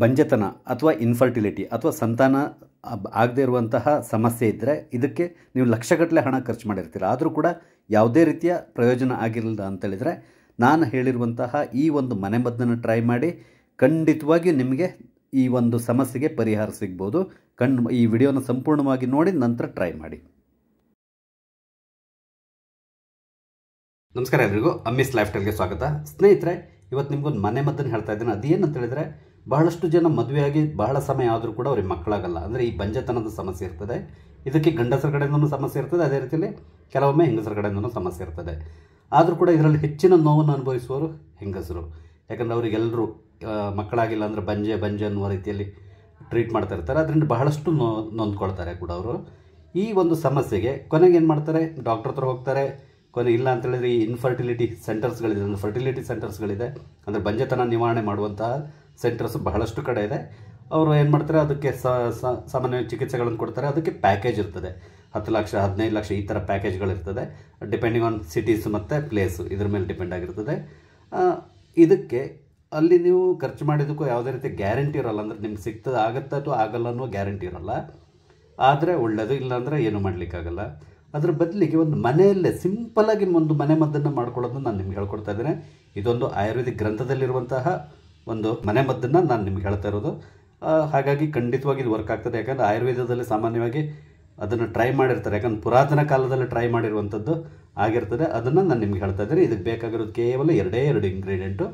ಬಂಜೆತನ ಅಥವಾ ಇನ್ಫರ್ಟಿಲಿಟಿ ಅಥವಾ ಸಂತಾನ ಆಗದೇ ಇರುವಂತಹ ಸಮಸ್ಯೆ ಇದ್ದರೆ ಇದಕ್ಕೆ ನೀವು ಲಕ್ಷಗಟ್ಟಲೆ ಹಣ ಖರ್ಚು ಮಾಡಿರ್ತೀರ ಆದರೂ ಕೂಡ ಯಾವುದೇ ರೀತಿಯ ಪ್ರಯೋಜನ ಆಗಿರಲಿಲ್ಲ ಅಂತೇಳಿದರೆ ನಾನು ಹೇಳಿರುವಂತಹ ಈ ಒಂದು ಮನೆಮದ್ದನ್ನು ಟ್ರೈ ಮಾಡಿ ಖಂಡಿತವಾಗಿಯೂ ನಿಮಗೆ ಈ ಒಂದು ಸಮಸ್ಯೆಗೆ ಪರಿಹಾರ ಸಿಗ್ಬೋದು ಕಣ್ಣು ಈ ವಿಡಿಯೋನ ಸಂಪೂರ್ಣವಾಗಿ ನೋಡಿ ನಂತರ ಟ್ರೈ ಮಾಡಿ ನಮಸ್ಕಾರ ಎಲ್ರಿಗೂ ಅಮ್ಮಿಸ್ ಲೈಫ್ ಟೈಲ್ಗೆ ಸ್ವಾಗತ ಸ್ನೇಹಿತರೆ ಇವತ್ತು ನಿಮ್ಗೊಂದು ಮನೆ ಮದ್ದನ್ನು ಹೇಳ್ತಾ ಇದ್ದೀನಿ ಅದೇನಂತ ಹೇಳಿದರೆ ಬಹಳಷ್ಟು ಜನ ಮದುವೆಯಾಗಿ ಬಹಳ ಸಮಯ ಆದರೂ ಕೂಡ ಅವ್ರಿಗೆ ಮಕ್ಕಳಾಗಲ್ಲ ಅಂದರೆ ಈ ಬಂಜತನದ ಸಮಸ್ಯೆ ಇರ್ತದೆ ಇದಕ್ಕೆ ಗಂಡಸರ ಕಡೆಯಿಂದನೂ ಸಮಸ್ಯೆ ಇರ್ತದೆ ಅದೇ ರೀತಿಯಲ್ಲಿ ಕೆಲವೊಮ್ಮೆ ಹೆಂಗಸರ ಕಡೆಯಿಂದನೂ ಸಮಸ್ಯೆ ಇರ್ತದೆ ಆದರೂ ಕೂಡ ಇದರಲ್ಲಿ ಹೆಚ್ಚಿನ ನೋವನ್ನು ಅನುಭವಿಸುವವರು ಹೆಂಗಸರು ಯಾಕಂದರೆ ಅವರಿಗೆಲ್ಲರೂ ಮಕ್ಕಳಾಗಿಲ್ಲ ಅಂದರೆ ಬಂಜೆ ಬಂಜೆ ಅನ್ನುವ ರೀತಿಯಲ್ಲಿ ಟ್ರೀಟ್ ಮಾಡ್ತಾ ಇರ್ತಾರೆ ಅದರಿಂದ ಬಹಳಷ್ಟು ನೋ ನೊಂದ್ಕೊಳ್ತಾರೆ ಕೂಡ ಅವರು ಈ ಒಂದು ಸಮಸ್ಯೆಗೆ ಕೊನೆಗೆ ಏನು ಮಾಡ್ತಾರೆ ಡಾಕ್ಟರ್ ಹತ್ರ ಹೋಗ್ತಾರೆ ಕೊನೆ ಇಲ್ಲ ಅಂತೇಳಿದರೆ ಈ ಇನ್ಫರ್ಟಿಲಿಟಿ ಸೆಂಟರ್ಸ್ಗಳಿದೆ ಅಂದರೆ ಫರ್ಟಿಲಿಟಿ ಸೆಂಟರ್ಸ್ಗಳಿದೆ ಅಂದರೆ ಬಂಜೆತನ ನಿವಾರಣೆ ಮಾಡುವಂತಹ ಸೆಂಟರ್ಸ್ ಬಹಳಷ್ಟು ಕಡೆ ಇದೆ ಅವರು ಏನು ಮಾಡ್ತಾರೆ ಅದಕ್ಕೆ ಸಾಮಾನ್ಯ ಚಿಕಿತ್ಸೆಗಳನ್ನು ಕೊಡ್ತಾರೆ ಅದಕ್ಕೆ ಪ್ಯಾಕೇಜ್ ಇರ್ತದೆ ಹತ್ತು ಲಕ್ಷ ಹದಿನೈದು ಲಕ್ಷ ಈ ಥರ ಪ್ಯಾಕೇಜ್ಗಳಿರ್ತದೆ ಡಿಪೆಂಡಿಂಗ್ ಆನ್ ಸಿಟೀಸ್ ಮತ್ತು ಪ್ಲೇಸು ಇದ್ರ ಮೇಲೆ ಡಿಪೆಂಡ್ ಆಗಿರ್ತದೆ ಇದಕ್ಕೆ ಅಲ್ಲಿ ನೀವು ಖರ್ಚು ಮಾಡಿದ್ದಕ್ಕೂ ಯಾವುದೇ ರೀತಿ ಗ್ಯಾರಂಟಿ ಇರೋಲ್ಲ ಅಂದರೆ ನಿಮ್ಗೆ ಸಿಗ್ತದೆ ಆಗುತ್ತೆ ಅಥವಾ ಆಗಲ್ಲ ಅನ್ನೋ ಗ್ಯಾರಂಟಿ ಇರೋಲ್ಲ ಆದರೆ ಒಳ್ಳೆಯದು ಇಲ್ಲಾಂದರೆ ಏನು ಮಾಡಲಿಕ್ಕಾಗಲ್ಲ ಅದ್ರ ಬದಲಿಗೆ ಒಂದು ಮನೆಯಲ್ಲೇ ಸಿಂಪಲಾಗಿ ಒಂದು ಮನೆ ಮದ್ದನ್ನು ಮಾಡ್ಕೊಳ್ಳೋದನ್ನು ನಾನು ನಿಮ್ಗೆ ಹೇಳ್ಕೊಡ್ತಾ ಇದ್ದೇನೆ ಇದೊಂದು ಆಯುರ್ವೇದಿಕ್ ಗ್ರಂಥದಲ್ಲಿರುವಂತಹ ಒಂದು ಮನೆ ಮದ್ದನ್ನು ನಾನು ನಿಮ್ಗೆ ಹೇಳ್ತಾ ಇರೋದು ಹಾಗಾಗಿ ಖಂಡಿತವಾಗಿ ಇದು ವರ್ಕ್ ಆಗ್ತದೆ ಯಾಕಂದರೆ ಆಯುರ್ವೇದದಲ್ಲಿ ಸಾಮಾನ್ಯವಾಗಿ ಅದನ್ನು ಟ್ರೈ ಮಾಡಿರ್ತಾರೆ ಯಾಕಂದ್ರೆ ಪುರಾತನ ಕಾಲದಲ್ಲಿ ಟ್ರೈ ಮಾಡಿರುವಂಥದ್ದು ಆಗಿರ್ತದೆ ಅದನ್ನು ನಾನು ನಿಮ್ಗೆ ಹೇಳ್ತಾ ಇದ್ದೀನಿ ಇದಕ್ಕೆ ಬೇಕಾಗಿರೋದು ಕೇವಲ ಎರಡೇ ಎರಡು ಇಂಗ್ರೀಡಿಯೆಂಟು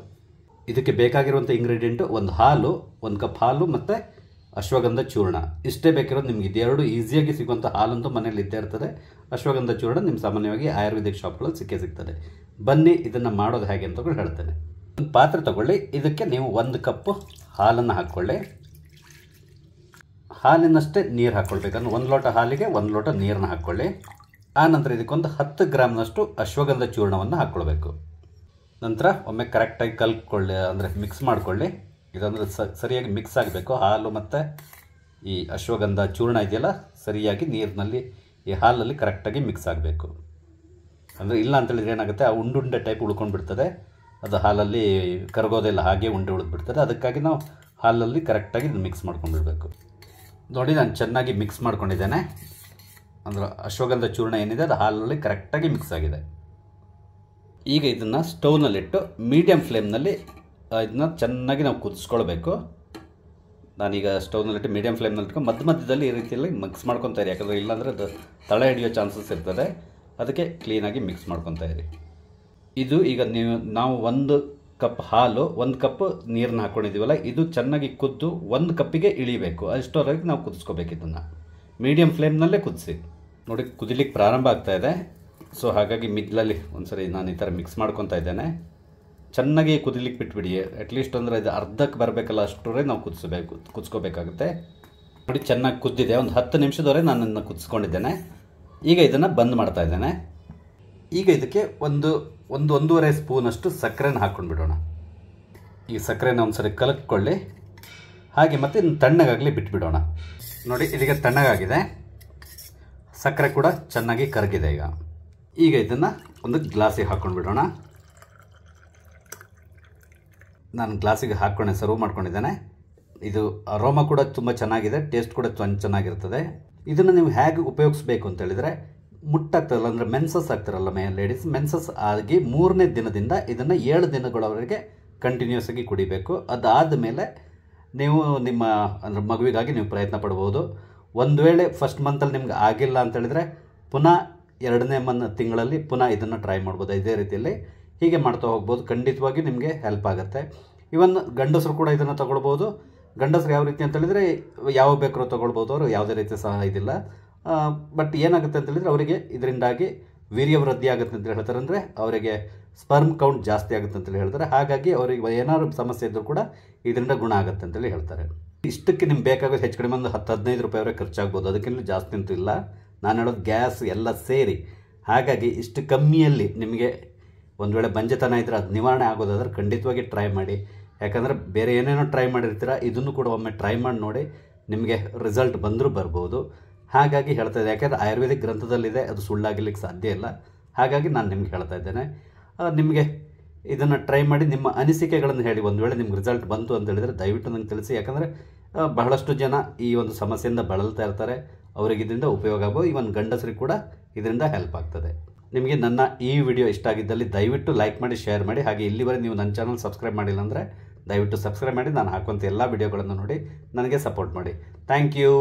ಇದಕ್ಕೆ ಬೇಕಾಗಿರುವಂಥ ಇಂಗ್ರೀಡಿಯೆಂಟು ಒಂದು ಹಾಲು ಒಂದು ಕಪ್ ಹಾಲು ಮತ್ತು ಅಶ್ವಗಂಧ ಚೂರ್ಣ ಇಷ್ಟೇ ಬೇಕಿರೋದು ನಿಮ್ಗೆ ಇದೆರಡು ಈಸಿಯಾಗಿ ಸಿಗುವಂಥ ಹಾಲಂತೂ ಮನೇಲಿ ಇದ್ದೇ ಇರ್ತದೆ ಅಶ್ವಗಂಧ ಚೂರ್ಣ ನಿಮ್ಮ ಸಾಮಾನ್ಯವಾಗಿ ಆಯುರ್ವೇದಿಕ್ ಶಾಪ್ಗಳಲ್ಲಿ ಸಿಕ್ಕೇ ಸಿಗ್ತದೆ ಬನ್ನಿ ಇದನ್ನು ಮಾಡೋದು ಹೇಗೆ ಅಂತ ಕೂಡ ಹೇಳ್ತೇನೆ ಒಂದು ಪಾತ್ರೆ ತಗೊಳ್ಳಿ ಇದಕ್ಕೆ ನೀವು ಒಂದು ಕಪ್ಪು ಹಾಲನ್ನು ಹಾಕ್ಕೊಳ್ಳಿ ಹಾಲಿನಷ್ಟೇ ನೀರು ಅಂದರೆ ಒಂದು ಲೋಟ ಹಾಲಿಗೆ ಒಂದು ಲೋಟ ನೀರನ್ನು ಹಾಕ್ಕೊಳ್ಳಿ ಆನಂತರ ಇದಕ್ಕೊಂದು ಹತ್ತು ಗ್ರಾಮ್ನಷ್ಟು ಅಶ್ವಗಂಧ ಚೂರ್ಣವನ್ನು ಹಾಕ್ಕೊಳ್ಬೇಕು ನಂತರ ಒಮ್ಮೆ ಕರೆಕ್ಟಾಗಿ ಕಲ್ಕೊಳ್ಳಿ ಅಂದರೆ ಮಿಕ್ಸ್ ಮಾಡಿಕೊಳ್ಳಿ ಇದಂದರೆ ಸರಿಯಾಗಿ ಮಿಕ್ಸ್ ಆಗಬೇಕು ಹಾಲು ಮತ್ತು ಈ ಅಶ್ವಗಂಧ ಚೂರ್ಣ ಇದೆಯಲ್ಲ ಸರಿಯಾಗಿ ನೀರಿನಲ್ಲಿ ಈ ಹಾಲಲ್ಲಿ ಕರೆಕ್ಟಾಗಿ ಮಿಕ್ಸ್ ಆಗಬೇಕು ಅಂದರೆ ಇಲ್ಲ ಅಂತೇಳಿದ್ರೆ ಏನಾಗುತ್ತೆ ಆ ಉಂಡುಂಡೆ ಟೈಪ್ ಉಳ್ಕೊಂಡು ಬಿಡ್ತದೆ ಅದು ಹಾಲಲ್ಲಿ ಕರಗೋದಿಲ್ಲ ಹಾಗೆ ಉಂಡೆ ಉಳಿದ್ಬಿಡ್ತಾರೆ ಅದಕ್ಕಾಗಿ ನಾವು ಹಾಲಲ್ಲಿ ಕರೆಕ್ಟಾಗಿ ಇದನ್ನು ಮಿಕ್ಸ್ ಮಾಡ್ಕೊಂಡ್ಬಿಡ್ಬೇಕು ನೋಡಿ ನಾನು ಚೆನ್ನಾಗಿ ಮಿಕ್ಸ್ ಮಾಡ್ಕೊಂಡಿದ್ದೇನೆ ಅಂದ್ರೆ ಅಶ್ವಗಂಧ ಚೂರ್ಣ ಏನಿದೆ ಅದು ಹಾಲಲ್ಲಿ ಕರೆಕ್ಟಾಗಿ ಮಿಕ್ಸ್ ಆಗಿದೆ ಈಗ ಇದನ್ನು ಸ್ಟೌವ್ನಲ್ಲಿಟ್ಟು ಮೀಡಿಯಮ್ ಫ್ಲೇಮ್ನಲ್ಲಿ ಇದನ್ನ ಚೆನ್ನಾಗಿ ನಾವು ಕುದಿಸ್ಕೊಳ್ಬೇಕು ನಾನೀಗ ಸ್ಟೌವ್ನಲ್ಲಿಟ್ಟು ಮೀಡಿಯಮ್ ಫ್ಲೇಮ್ನಲ್ಲಿಟ್ಕೊಂಡು ಮಧ್ಯ ಮಧ್ಯದಲ್ಲಿ ಈ ರೀತಿಯಲ್ಲಿ ಮಿಕ್ಸ್ ಮಾಡ್ಕೊತಾ ಇರಿ ಯಾಕಂದರೆ ಇಲ್ಲಾಂದರೆ ಅದು ತಳ ಹಿಡಿಯೋ ಚಾನ್ಸಸ್ ಇರ್ತದೆ ಅದಕ್ಕೆ ಕ್ಲೀನಾಗಿ ಮಿಕ್ಸ್ ಮಾಡ್ಕೊತಾ ಇರಿ ಇದು ಈಗ ನೀವು ನಾವು ಒಂದು ಕಪ್ ಹಾಲು ಒಂದು ಕಪ್ ನೀರನ್ನ ಹಾಕ್ಕೊಂಡಿದ್ದೀವಲ್ಲ ಇದು ಚೆನ್ನಾಗಿ ಕುದ್ದು ಒಂದು ಕಪ್ಪಿಗೆ ಇಳಿಬೇಕು ಅಷ್ಟೊರಗೆ ನಾವು ಕುದಿಸ್ಕೋಬೇಕು ಇದನ್ನು ಮೀಡಿಯಮ್ ಫ್ಲೇಮ್ನಲ್ಲೇ ಕುದಿಸಿ ನೋಡಿ ಕುದಿಲಿಕ್ಕೆ ಪ್ರಾರಂಭ ಆಗ್ತಾ ಇದೆ ಸೊ ಹಾಗಾಗಿ ಮಿದ್ಲಲ್ಲಿ ಒಂದ್ಸರಿ ನಾನು ಈ ಥರ ಮಿಕ್ಸ್ ಮಾಡ್ಕೊತಾ ಇದ್ದೇನೆ ಚೆನ್ನಾಗಿ ಕುದಿಲಿಕ್ಕೆ ಬಿಟ್ಬಿಡಿ ಅಟ್ಲೀಸ್ಟ್ ಅಂದರೆ ಇದು ಅರ್ಧಕ್ಕೆ ಬರಬೇಕಲ್ಲ ಅಷ್ಟರವರೆಗೆ ನಾವು ಕುದಿಸಬೇಕು ಕುದಿಸ್ಕೋಬೇಕಾಗುತ್ತೆ ನೋಡಿ ಚೆನ್ನಾಗಿ ಕುದ್ದಿದೆ ಒಂದು ಹತ್ತು ನಿಮಿಷದವರೆಗೆ ನಾನು ಇದನ್ನು ಕುದಿಸ್ಕೊಂಡಿದ್ದೇನೆ ಈಗ ಇದನ್ನು ಬಂದ್ ಮಾಡ್ತಾ ಇದ್ದೇನೆ ಈಗ ಇದಕ್ಕೆ ಒಂದು ಒಂದು ಒಂದೂವರೆ ಸ್ಪೂನಷ್ಟು ಸಕ್ಕರೆನ ಹಾಕ್ಕೊಂಡು ಬಿಡೋಣ ಈ ಸಕ್ಕರೆನ ಒಂದು ಸರಿ ಕಲಕ್ಕೊಳ್ಳಿ ಹಾಗೆ ಮತ್ತೆ ತಣ್ಣಗಾಗಲಿ ಬಿಟ್ಬಿಡೋಣ ನೋಡಿ ಇದೀಗ ತಣ್ಣಗಾಗಿದೆ ಸಕ್ಕರೆ ಕೂಡ ಚೆನ್ನಾಗಿ ಕರಗಿದೆ ಈಗ ಈಗ ಇದನ್ನು ಒಂದು ಗ್ಲಾಸಿಗೆ ಹಾಕ್ಕೊಂಡು ಬಿಡೋಣ ನಾನು ಗ್ಲಾಸಿಗೆ ಹಾಕ್ಕೊಂಡೆ ಸರ್ವ್ ಮಾಡ್ಕೊಂಡಿದ್ದೇನೆ ಇದು ಅರೋಮ ಕೂಡ ತುಂಬ ಚೆನ್ನಾಗಿದೆ ಟೇಸ್ಟ್ ಕೂಡ ಚೆನ್ನಾಗಿರ್ತದೆ ಇದನ್ನು ನೀವು ಹೇಗೆ ಉಪಯೋಗಿಸ್ಬೇಕು ಅಂತೇಳಿದರೆ ಮುಟ್ಟಾಗ್ತಾರಲ್ಲ ಅಂದರೆ ಮೆನ್ಸಸ್ ಆಗ್ತಾರಲ್ಲ ಮೇ ಲೇಡೀಸ್ ಮೆನ್ಸಸ್ ಆಗಿ ಮೂರನೇ ದಿನದಿಂದ ಇದನ್ನು ಏಳು ದಿನಗಳವರೆಗೆ ಕಂಟಿನ್ಯೂಸ್ ಆಗಿ ಕುಡಿಬೇಕು ಅದಾದ ಮೇಲೆ ನೀವು ನಿಮ್ಮ ಅಂದರೆ ಮಗುವಿಗಾಗಿ ನೀವು ಪ್ರಯತ್ನ ಪಡ್ಬೋದು ಒಂದು ವೇಳೆ ಫಸ್ಟ್ ಮಂತಲ್ಲಿ ನಿಮ್ಗೆ ಆಗಿಲ್ಲ ಅಂತೇಳಿದರೆ ಪುನಃ ಎರಡನೇ ಮನ್ ತಿಂಗಳಲ್ಲಿ ಪುನಃ ಇದನ್ನು ಟ್ರೈ ಮಾಡ್ಬೋದು ಇದೇ ರೀತಿಯಲ್ಲಿ ಹೀಗೆ ಮಾಡ್ತಾ ಹೋಗ್ಬೋದು ಖಂಡಿತವಾಗಿ ನಿಮಗೆ ಹೆಲ್ಪ್ ಆಗುತ್ತೆ ಇವನ್ ಗಂಡಸರು ಕೂಡ ಇದನ್ನು ತೊಗೊಳ್ಬೋದು ಗಂಡಸರು ಯಾವ ರೀತಿ ಅಂತೇಳಿದರೆ ಯಾವ ಬೇಕಾದ್ರೂ ತೊಗೊಳ್ಬೋದು ಅವರು ಯಾವುದೇ ರೀತಿ ಸಹ ಇದಿಲ್ಲ ಬಟ್ ಏನಾಗುತ್ತೆ ಅಂತ ಹೇಳಿದರೆ ಅವರಿಗೆ ಇದರಿಂದಾಗಿ ವೀರ್ಯ ವೃದ್ಧಿ ಆಗುತ್ತೆ ಅಂತ ಹೇಳ್ತಾರೆ ಅಂದರೆ ಅವರಿಗೆ ಸ್ಪರ್ಮ್ ಕೌಂಟ್ ಜಾಸ್ತಿ ಆಗುತ್ತೆ ಅಂತೇಳಿ ಹೇಳ್ತಾರೆ ಹಾಗಾಗಿ ಅವರಿಗೆ ಏನಾದರೂ ಸಮಸ್ಯೆ ಇದ್ದರೂ ಕೂಡ ಇದರಿಂದ ಗುಣ ಆಗುತ್ತೆ ಅಂತೇಳಿ ಹೇಳ್ತಾರೆ ಇಷ್ಟಕ್ಕೆ ನಿಮ್ಗೆ ಬೇಕಾಗೋದು ಹೆಚ್ಚು ಕಡಿಮೆ ಒಂದು ಹತ್ತು ಹದಿನೈದು ರೂಪಾಯಿ ಅವರೇ ಖರ್ಚಾಗ್ಬೋದು ಅದಕ್ಕಿಂತ ಜಾಸ್ತಿ ಅಂತೂ ಇಲ್ಲ ನಾನು ಹೇಳೋದು ಗ್ಯಾಸ್ ಎಲ್ಲ ಸೇರಿ ಹಾಗಾಗಿ ಇಷ್ಟು ಕಮ್ಮಿಯಲ್ಲಿ ನಿಮಗೆ ಒಂದು ವೇಳೆ ಬಂಜೆತನ ಇದ್ದರೆ ಅದು ನಿವಾರಣೆ ಆಗೋದಾದ್ರೆ ಖಂಡಿತವಾಗಿ ಟ್ರೈ ಮಾಡಿ ಯಾಕಂದರೆ ಬೇರೆ ಏನೇನೋ ಟ್ರೈ ಮಾಡಿರ್ತೀರ ಇದನ್ನು ಕೂಡ ಒಮ್ಮೆ ಟ್ರೈ ಮಾಡಿ ನೋಡಿ ನಿಮಗೆ ರಿಸಲ್ಟ್ ಬಂದರೂ ಬರ್ಬೋದು ಹಾಗಾಗಿ ಹೇಳ್ತಾ ಇದ್ದೆ ಯಾಕೆಂದರೆ ಆಯುರ್ವೇದಿಕ್ ಗ್ರಂಥದಲ್ಲಿದೆ ಅದು ಸುಳ್ಳಾಗಲಿಕ್ಕೆ ಸಾಧ್ಯ ಇಲ್ಲ ಹಾಗಾಗಿ ನಾನು ನಿಮ್ಗೆ ಹೇಳ್ತಾ ಇದ್ದೇನೆ ನಿಮಗೆ ಇದನ್ನು ಟ್ರೈ ಮಾಡಿ ನಿಮ್ಮ ಅನಿಸಿಕೆಗಳನ್ನು ಹೇಳಿ ಒಂದು ವೇಳೆ ನಿಮ್ಗೆ ರಿಸಲ್ಟ್ ಬಂತು ಅಂತ ಹೇಳಿದರೆ ದಯವಿಟ್ಟು ನನಗೆ ತಿಳಿಸಿ ಯಾಕಂದರೆ ಬಹಳಷ್ಟು ಜನ ಈ ಒಂದು ಸಮಸ್ಯೆಯಿಂದ ಬಳಲ್ತಾ ಇರ್ತಾರೆ ಅವರಿಗೆ ಇದರಿಂದ ಉಪಯೋಗ ಈ ಈವನ್ ಗಂಡಸರಿಗೆ ಕೂಡ ಇದರಿಂದ ಹೆಲ್ಪ್ ಆಗ್ತದೆ ನಿಮಗೆ ನನ್ನ ಈ ವಿಡಿಯೋ ಇಷ್ಟ ಆಗಿದ್ದಲ್ಲಿ ದಯವಿಟ್ಟು ಲೈಕ್ ಮಾಡಿ ಶೇರ್ ಮಾಡಿ ಹಾಗೆ ಇಲ್ಲಿವರೆಗೆ ನೀವು ನನ್ನ ಚಾನಲ್ ಸಬ್ಸ್ಕ್ರೈಬ್ ಮಾಡಿಲ್ಲ ಅಂದರೆ ದಯವಿಟ್ಟು ಸಬ್ಸ್ಕ್ರೈಬ್ ಮಾಡಿ ನಾನು ಹಾಕುವಂಥ ಎಲ್ಲ ವಿಡಿಯೋಗಳನ್ನು ನೋಡಿ ನನಗೆ ಸಪೋರ್ಟ್ ಮಾಡಿ ಥ್ಯಾಂಕ್ ಯು